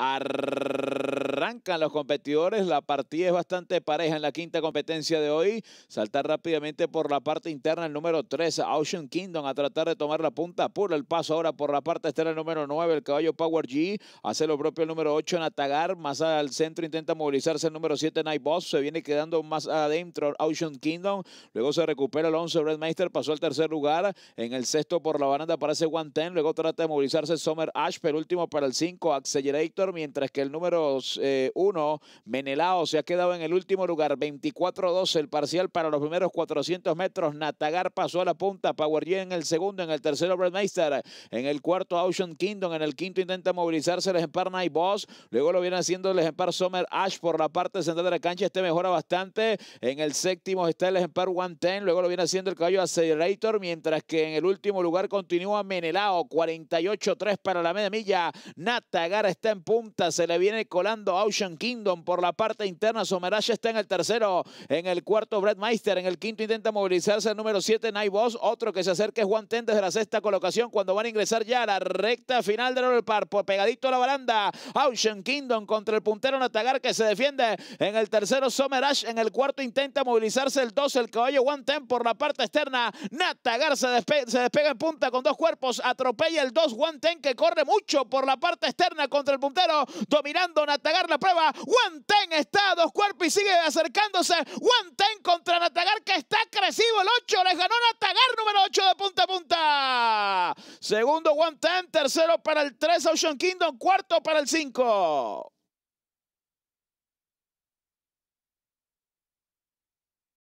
Arr- arrancan los competidores. La partida es bastante pareja en la quinta competencia de hoy. Saltar rápidamente por la parte interna el número 3, Ocean Kingdom, a tratar de tomar la punta. Pura el paso ahora por la parte externa el número 9, el caballo Power G. Hace lo propio el número 8, Natagar. Más al centro intenta movilizarse el número 7, Night Boss. Se viene quedando más adentro Ocean Kingdom. Luego se recupera el 11, Redmeister. Pasó al tercer lugar. En el sexto por la baranda aparece One Luego trata de movilizarse Summer Ash. Pero último para el 5, Accelerator. Mientras que el número... Eh, 1. Menelao se ha quedado en el último lugar, 24-12 el parcial para los primeros 400 metros. Natagar pasó a la punta, Power G en el segundo, en el tercero Meister en el cuarto Ocean Kingdom, en el quinto intenta movilizarse el ejemplar Night Boss, luego lo viene haciendo el ejemplar Summer Ash por la parte central de la cancha, este mejora bastante, en el séptimo está el ejemplar One luego lo viene haciendo el caballo Accelerator, mientras que en el último lugar continúa Menelao, 48-3 para la media milla, Natagar está en punta, se le viene colando Ocean Kingdom por la parte interna. Somerage está en el tercero. En el cuarto, Brett Meister. En el quinto intenta movilizarse el número 7, Night Otro que se acerca es Juan Ten desde la sexta colocación cuando van a ingresar ya a la recta final del par. Pues pegadito a la baranda. Ocean Kingdom contra el puntero Natagar que se defiende. En el tercero, Somerage. En el cuarto intenta movilizarse el 2, el caballo Juan Ten por la parte externa. Natagar se, despega en punta con dos cuerpos. Atropella el 2, Juan Ten que corre mucho por la parte externa contra el puntero. Dominando Natagar la prueba. Guantén está a dos cuerpos y sigue acercándose. Wanten contra Natagar que está crecido el 8. Les ganó Natagar número 8 de punta a punta. Segundo Guantén, tercero para el 3 Ocean Kingdom, cuarto para el 5.